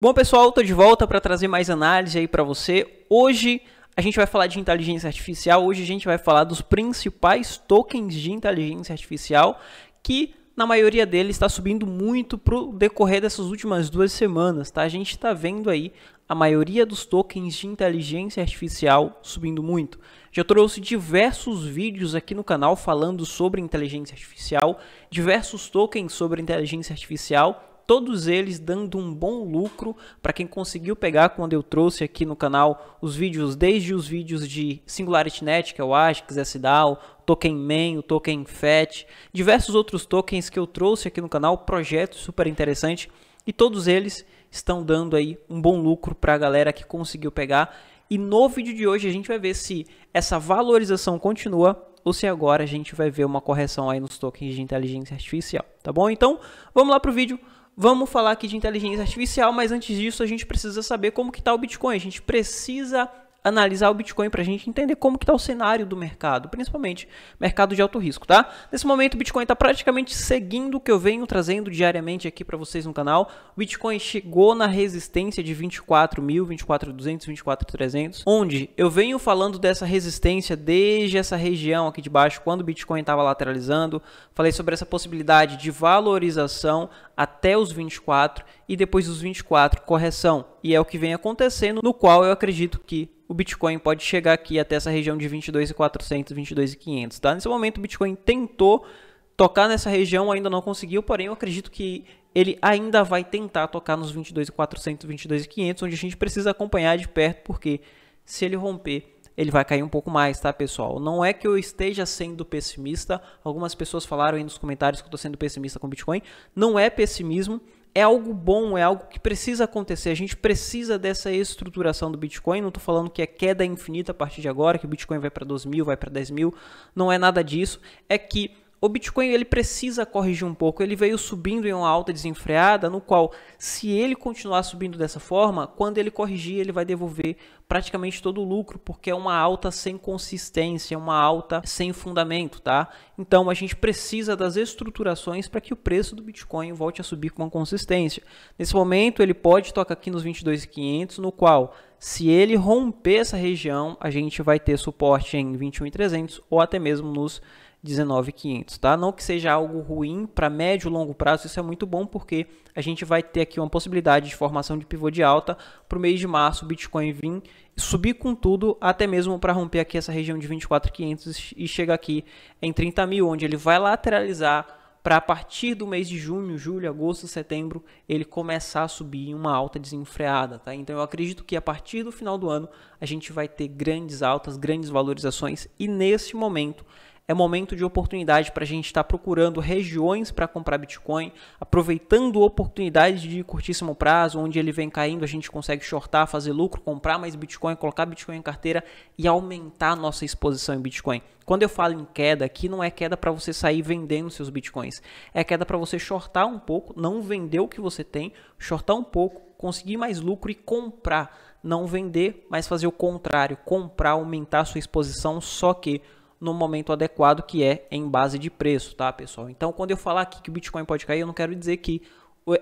Bom, pessoal, tô de volta para trazer mais análise aí para você. Hoje a gente vai falar de inteligência artificial, hoje a gente vai falar dos principais tokens de inteligência artificial que na maioria deles está subindo muito pro decorrer dessas últimas duas semanas, tá? A gente está vendo aí a maioria dos tokens de inteligência artificial subindo muito. Já trouxe diversos vídeos aqui no canal falando sobre inteligência artificial, diversos tokens sobre inteligência artificial todos eles dando um bom lucro para quem conseguiu pegar quando eu trouxe aqui no canal os vídeos, desde os vídeos de SingularityNet, que é o ASCII, o Token Man, o Token FET, diversos outros tokens que eu trouxe aqui no canal, projeto super interessante, e todos eles estão dando aí um bom lucro para a galera que conseguiu pegar. E no vídeo de hoje a gente vai ver se essa valorização continua ou se agora a gente vai ver uma correção aí nos tokens de inteligência artificial, tá bom? Então, vamos lá para o vídeo. Vamos falar aqui de inteligência artificial, mas antes disso a gente precisa saber como que está o Bitcoin. A gente precisa analisar o Bitcoin para a gente entender como que está o cenário do mercado, principalmente mercado de alto risco, tá? Nesse momento o Bitcoin está praticamente seguindo o que eu venho trazendo diariamente aqui para vocês no canal. O Bitcoin chegou na resistência de 24 mil, 24.200, 24.300, onde eu venho falando dessa resistência desde essa região aqui de baixo, quando o Bitcoin estava lateralizando, falei sobre essa possibilidade de valorização até os 24 e depois dos 24 correção. E é o que vem acontecendo, no qual eu acredito que o Bitcoin pode chegar aqui até essa região de 22.400, 22.500, tá? Nesse momento o Bitcoin tentou tocar nessa região, ainda não conseguiu, porém eu acredito que ele ainda vai tentar tocar nos 22.400, 22.500, onde a gente precisa acompanhar de perto, porque se ele romper, ele vai cair um pouco mais, tá, pessoal? Não é que eu esteja sendo pessimista, algumas pessoas falaram aí nos comentários que eu estou sendo pessimista com Bitcoin, não é pessimismo, é algo bom, é algo que precisa acontecer. A gente precisa dessa estruturação do Bitcoin. Não estou falando que é queda infinita a partir de agora, que o Bitcoin vai para 2 mil, vai para 10 mil. Não é nada disso. É que o Bitcoin ele precisa corrigir um pouco. Ele veio subindo em uma alta desenfreada, no qual, se ele continuar subindo dessa forma, quando ele corrigir, ele vai devolver praticamente todo o lucro, porque é uma alta sem consistência, é uma alta sem fundamento, tá? Então a gente precisa das estruturações para que o preço do Bitcoin volte a subir com uma consistência. Nesse momento, ele pode tocar aqui nos 22.500, no qual se ele romper essa região, a gente vai ter suporte em 21.300 ou até mesmo nos 19.500, tá? Não que seja algo ruim para médio e longo prazo, isso é muito bom porque a gente vai ter aqui uma possibilidade de formação de pivô de alta para o mês de março, o Bitcoin vir subir com tudo, até mesmo para romper aqui essa região de 24.500 e chegar aqui em 30 mil, onde ele vai lateralizar para a partir do mês de junho, julho, agosto, setembro, ele começar a subir em uma alta desenfreada, tá? Então eu acredito que a partir do final do ano a gente vai ter grandes altas, grandes valorizações e nesse momento é momento de oportunidade para a gente estar tá procurando regiões para comprar Bitcoin, aproveitando oportunidades de curtíssimo prazo, onde ele vem caindo, a gente consegue shortar, fazer lucro, comprar mais Bitcoin, colocar Bitcoin em carteira e aumentar a nossa exposição em Bitcoin. Quando eu falo em queda aqui, não é queda para você sair vendendo seus Bitcoins, é queda para você shortar um pouco, não vender o que você tem, shortar um pouco, conseguir mais lucro e comprar. Não vender, mas fazer o contrário, comprar, aumentar a sua exposição, só que no momento adequado, que é em base de preço, tá, pessoal? Então, quando eu falar aqui que o Bitcoin pode cair, eu não quero dizer que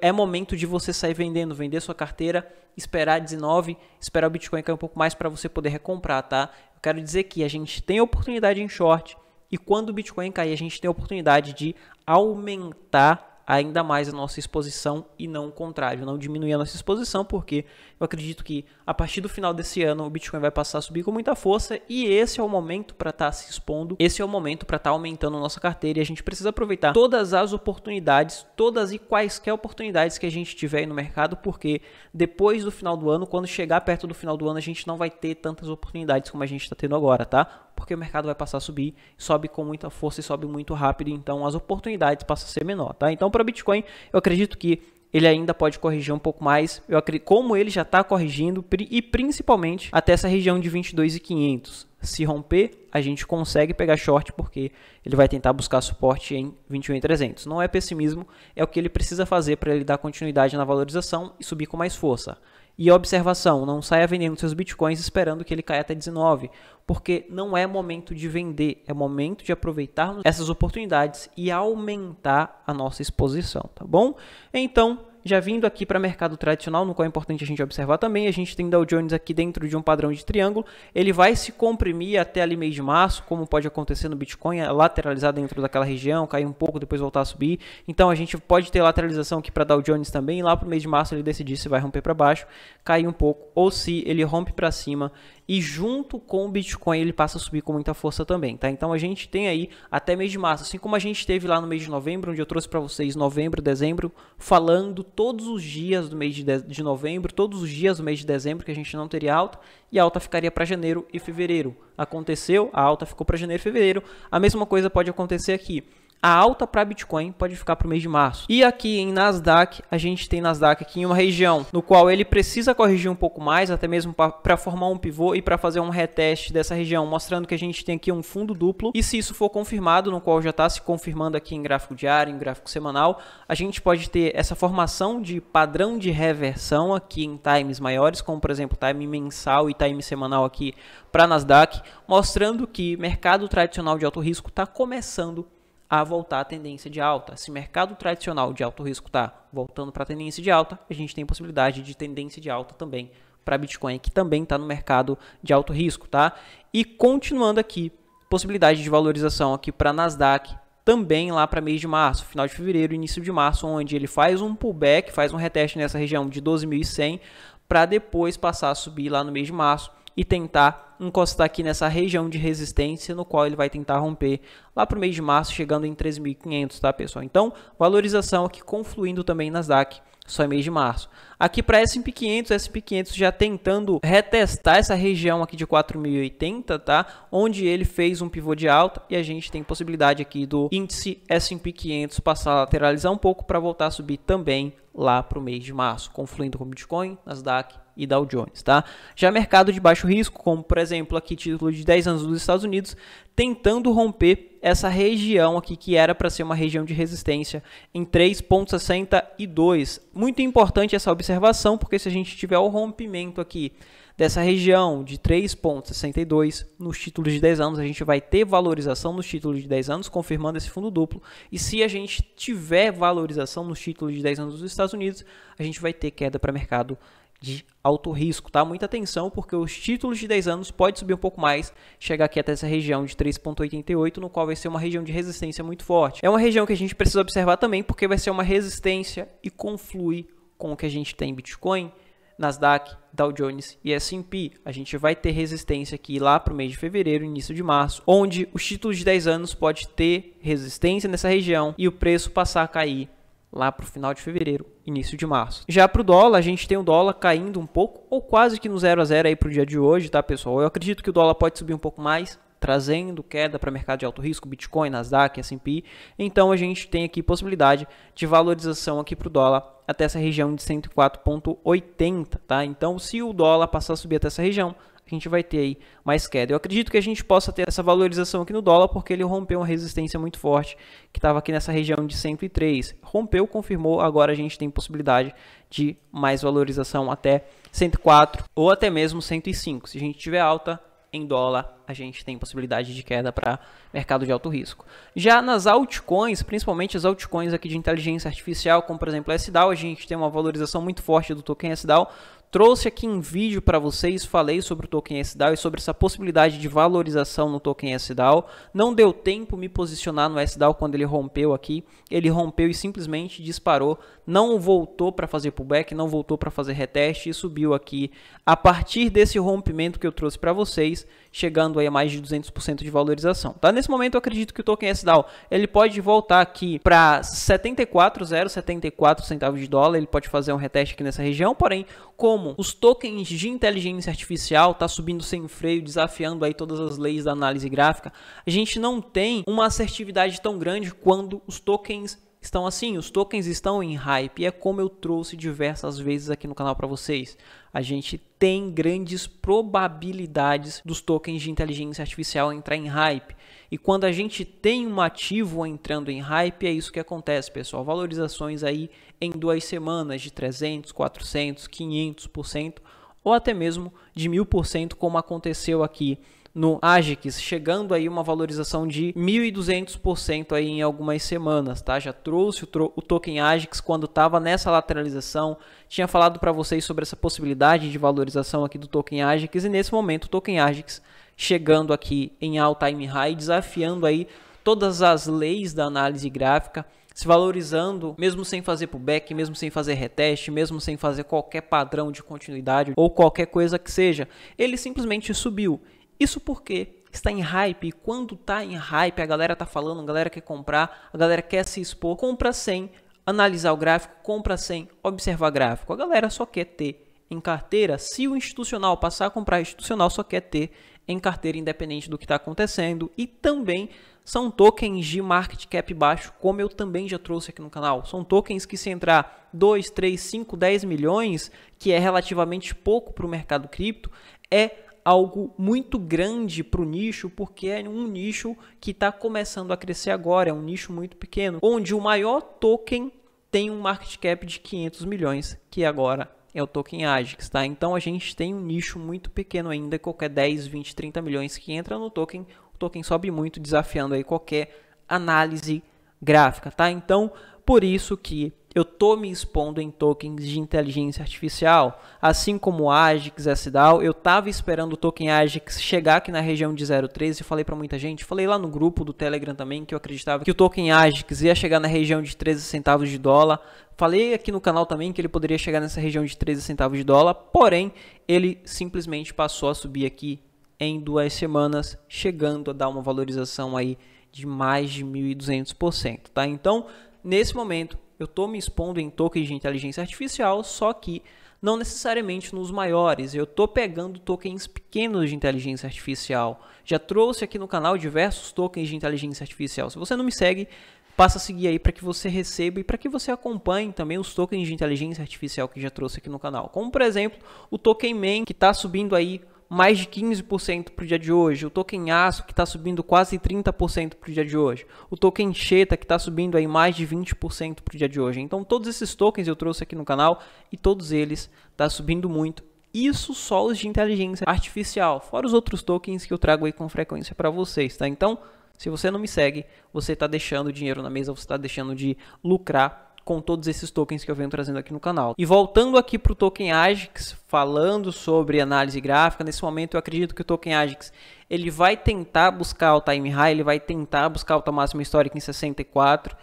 é momento de você sair vendendo, vender sua carteira, esperar 19, esperar o Bitcoin cair um pouco mais para você poder recomprar, tá? Eu quero dizer que a gente tem oportunidade em short e quando o Bitcoin cair, a gente tem oportunidade de aumentar ainda mais a nossa exposição e não o contrário, não diminuir a nossa exposição, porque eu acredito que a partir do final desse ano o Bitcoin vai passar a subir com muita força e esse é o momento para estar tá se expondo, esse é o momento para estar tá aumentando a nossa carteira e a gente precisa aproveitar todas as oportunidades, todas e quaisquer oportunidades que a gente tiver aí no mercado, porque depois do final do ano, quando chegar perto do final do ano, a gente não vai ter tantas oportunidades como a gente está tendo agora, tá? porque o mercado vai passar a subir, sobe com muita força e sobe muito rápido, então as oportunidades passam a ser menor, tá? Então para Bitcoin, eu acredito que ele ainda pode corrigir um pouco mais, eu acredito, como ele já está corrigindo e principalmente até essa região de 22,500. Se romper, a gente consegue pegar short porque ele vai tentar buscar suporte em 21,300. Não é pessimismo, é o que ele precisa fazer para ele dar continuidade na valorização e subir com mais força. E observação, não saia vendendo seus bitcoins esperando que ele caia até 19, porque não é momento de vender, é momento de aproveitar essas oportunidades e aumentar a nossa exposição, tá bom? Então, já vindo aqui para mercado tradicional, no qual é importante a gente observar também, a gente tem Dow Jones aqui dentro de um padrão de triângulo, ele vai se comprimir até ali mês de março, como pode acontecer no Bitcoin, é lateralizar dentro daquela região, cair um pouco, depois voltar a subir. Então a gente pode ter lateralização aqui para Dow Jones também, lá para o mês de março ele decidir se vai romper para baixo, cair um pouco, ou se ele rompe para cima e junto com o Bitcoin ele passa a subir com muita força também, tá? Então a gente tem aí até mês de março, assim como a gente teve lá no mês de novembro, onde eu trouxe para vocês novembro, dezembro, falando todos os dias do mês de, de, de novembro, todos os dias do mês de dezembro que a gente não teria alta, e a alta ficaria para janeiro e fevereiro. Aconteceu, a alta ficou para janeiro e fevereiro. A mesma coisa pode acontecer aqui a alta para Bitcoin pode ficar para o mês de março. E aqui em Nasdaq, a gente tem Nasdaq aqui em uma região no qual ele precisa corrigir um pouco mais, até mesmo para formar um pivô e para fazer um reteste dessa região, mostrando que a gente tem aqui um fundo duplo. E se isso for confirmado, no qual já está se confirmando aqui em gráfico diário, em gráfico semanal, a gente pode ter essa formação de padrão de reversão aqui em times maiores, como por exemplo time mensal e time semanal aqui para Nasdaq, mostrando que mercado tradicional de alto risco está começando a voltar à tendência de alta. Se o mercado tradicional de alto risco está voltando para a tendência de alta, a gente tem possibilidade de tendência de alta também para Bitcoin, que também está no mercado de alto risco, tá? E continuando aqui, possibilidade de valorização aqui para Nasdaq, também lá para mês de março, final de fevereiro, início de março, onde ele faz um pullback, faz um reteste nessa região de 12.100 para depois passar a subir lá no mês de março e tentar encostar aqui nessa região de resistência no qual ele vai tentar romper lá para o mês de março, chegando em 3.500, tá pessoal? Então, valorização aqui confluindo também nas Dac só em mês de março. Aqui para S&P 500, S&P 500 já tentando retestar essa região aqui de 4.080, tá? Onde ele fez um pivô de alta e a gente tem possibilidade aqui do índice S&P 500 passar a lateralizar um pouco para voltar a subir também lá para o mês de março, confluindo com o Bitcoin, Nasdaq e Dow Jones, tá? Já mercado de baixo risco, como por exemplo aqui título de 10 anos dos Estados Unidos, tentando romper essa região aqui que era para ser uma região de resistência em 3.62. Muito importante essa observação, porque se a gente tiver o rompimento aqui dessa região de 3,62 nos títulos de 10 anos. A gente vai ter valorização nos títulos de 10 anos, confirmando esse fundo duplo. E se a gente tiver valorização nos títulos de 10 anos dos Estados Unidos, a gente vai ter queda para mercado de alto risco, tá? Muita atenção, porque os títulos de 10 anos podem subir um pouco mais, chegar aqui até essa região de 3,88, no qual vai ser uma região de resistência muito forte. É uma região que a gente precisa observar também, porque vai ser uma resistência e conflui com o que a gente tem em Bitcoin, Nasdaq, Dow Jones e S&P. A gente vai ter resistência aqui lá para o mês de fevereiro, início de março, onde os títulos de 10 anos pode ter resistência nessa região e o preço passar a cair lá para o final de fevereiro, início de março. Já para o dólar, a gente tem o dólar caindo um pouco, ou quase que no zero a zero aí para o dia de hoje, tá pessoal? Eu acredito que o dólar pode subir um pouco mais, trazendo queda para mercado de alto risco, Bitcoin, Nasdaq, S&P. Então a gente tem aqui possibilidade de valorização aqui para o dólar até essa região de 104,80, tá? Então se o dólar passar a subir até essa região, a gente vai ter aí mais queda. Eu acredito que a gente possa ter essa valorização aqui no dólar, porque ele rompeu uma resistência muito forte, que estava aqui nessa região de 103. Rompeu, confirmou, agora a gente tem possibilidade de mais valorização até 104 ou até mesmo 105. Se a gente tiver alta, em dólar, a gente tem possibilidade de queda para mercado de alto risco. Já nas altcoins, principalmente as altcoins aqui de inteligência artificial, como por exemplo a SDAO, a gente tem uma valorização muito forte do token SDAO. Trouxe aqui em vídeo para vocês, falei sobre o token SDAO e sobre essa possibilidade de valorização no token SDAO. Não deu tempo me posicionar no SDAO quando ele rompeu aqui. Ele rompeu e simplesmente disparou, não voltou para fazer pullback, não voltou para fazer reteste e subiu aqui a partir desse rompimento que eu trouxe para vocês, chegando aí a mais de 200% de valorização. Tá nesse momento eu acredito que o token SDAO, ele pode voltar aqui para 74,074 centavos de dólar, ele pode fazer um reteste aqui nessa região, porém como como os tokens de inteligência artificial tá subindo sem freio, desafiando aí todas as leis da análise gráfica, a gente não tem uma assertividade tão grande quando os tokens estão assim, os tokens estão em hype e é como eu trouxe diversas vezes aqui no canal para vocês. A gente tem grandes probabilidades dos tokens de inteligência artificial entrar em hype. E quando a gente tem um ativo entrando em hype, é isso que acontece, pessoal. Valorizações aí em duas semanas de 300, 400, 500% ou até mesmo de 1000%, como aconteceu aqui no AGX, chegando aí uma valorização de 1.200% aí em algumas semanas, tá? Já trouxe o, o token AGX quando estava nessa lateralização, tinha falado para vocês sobre essa possibilidade de valorização aqui do token AGX e nesse momento o token AGX chegando aqui em all time high, desafiando aí todas as leis da análise gráfica, se valorizando, mesmo sem fazer pullback, mesmo sem fazer reteste, mesmo sem fazer qualquer padrão de continuidade ou qualquer coisa que seja, ele simplesmente subiu. Isso porque está em hype e quando está em hype, a galera está falando, a galera quer comprar, a galera quer se expor, compra sem analisar o gráfico, compra sem observar gráfico. A galera só quer ter em carteira, se o institucional passar a comprar institucional, só quer ter em carteira independente do que está acontecendo e também são tokens de market cap baixo, como eu também já trouxe aqui no canal. São tokens que se entrar 2, 3, 5, 10 milhões, que é relativamente pouco para o mercado cripto, é algo muito grande para o nicho, porque é um nicho que está começando a crescer agora, é um nicho muito pequeno, onde o maior token tem um market cap de 500 milhões, que agora é o token AGIX, tá? Então a gente tem um nicho muito pequeno ainda, qualquer 10, 20, 30 milhões que entra no token, o token sobe muito, desafiando aí qualquer análise gráfica, tá? Então, por isso que eu tô me expondo em tokens de inteligência artificial, assim como o Agix, SDAO, eu tava esperando o token Agix chegar aqui na região de 0,13, eu falei para muita gente, falei lá no grupo do Telegram também que eu acreditava que o token Agix ia chegar na região de 13 centavos de dólar, Falei aqui no canal também que ele poderia chegar nessa região de 13 centavos de dólar, porém, ele simplesmente passou a subir aqui em duas semanas, chegando a dar uma valorização aí de mais de 1.200%, tá? Então, nesse momento, eu estou me expondo em tokens de inteligência artificial, só que não necessariamente nos maiores. Eu estou pegando tokens pequenos de inteligência artificial. Já trouxe aqui no canal diversos tokens de inteligência artificial. Se você não me segue, passa a seguir aí para que você receba e para que você acompanhe também os tokens de inteligência artificial que já trouxe aqui no canal. Como por exemplo, o Token Man, que está subindo aí mais de 15% para o dia de hoje, o token aço que está subindo quase 30% para o dia de hoje, o token Cheta, que está subindo aí mais de 20% para o dia de hoje. Então todos esses tokens eu trouxe aqui no canal e todos eles está subindo muito. Isso só os de inteligência artificial, fora os outros tokens que eu trago aí com frequência para vocês, tá? Então, se você não me segue, você está deixando dinheiro na mesa, você está deixando de lucrar com todos esses tokens que eu venho trazendo aqui no canal. E voltando aqui para o Token Agix, falando sobre análise gráfica, nesse momento eu acredito que o Token Agix ele vai tentar buscar o time high, ele vai tentar buscar o máxima histórica em 64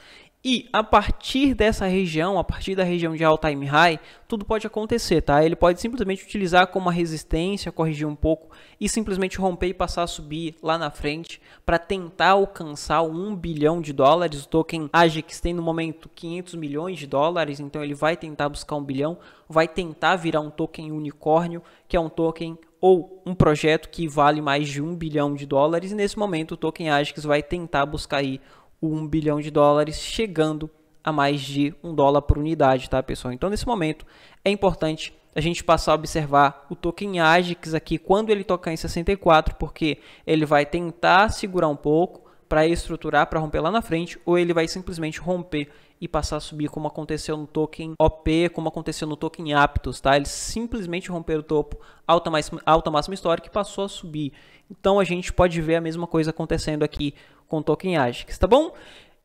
e a partir dessa região, a partir da região de all time high, tudo pode acontecer, tá? Ele pode simplesmente utilizar como uma resistência, corrigir um pouco e simplesmente romper e passar a subir lá na frente para tentar alcançar 1 bilhão de dólares. O token AGEX tem no momento 500 milhões de dólares, então ele vai tentar buscar 1 bilhão, vai tentar virar um token unicórnio, que é um token ou um projeto que vale mais de 1 bilhão de dólares. E nesse momento o token AGEX vai tentar buscar aí 1 bilhão de dólares, chegando a mais de 1 dólar por unidade, tá, pessoal? Então, nesse momento, é importante a gente passar a observar o token AGIX aqui quando ele tocar em 64, porque ele vai tentar segurar um pouco para estruturar, para romper lá na frente, ou ele vai simplesmente romper e passar a subir, como aconteceu no token OP, como aconteceu no token Aptos, tá? Ele simplesmente romper o topo, alta, mais, alta máxima histórica e passou a subir. Então a gente pode ver a mesma coisa acontecendo aqui com Token Agics, tá bom?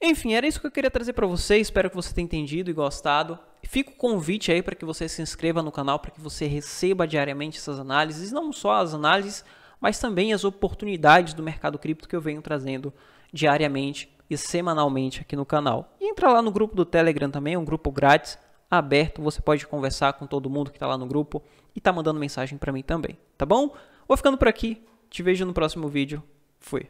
Enfim, era isso que eu queria trazer para você. Espero que você tenha entendido e gostado. Fica o convite aí para que você se inscreva no canal, para que você receba diariamente essas análises, não só as análises, mas também as oportunidades do mercado cripto que eu venho trazendo diariamente e semanalmente aqui no canal. E entra lá no grupo do Telegram também, é um grupo grátis, aberto, você pode conversar com todo mundo que está lá no grupo e tá mandando mensagem para mim também, tá bom? Vou ficando por aqui, te vejo no próximo vídeo. Fui.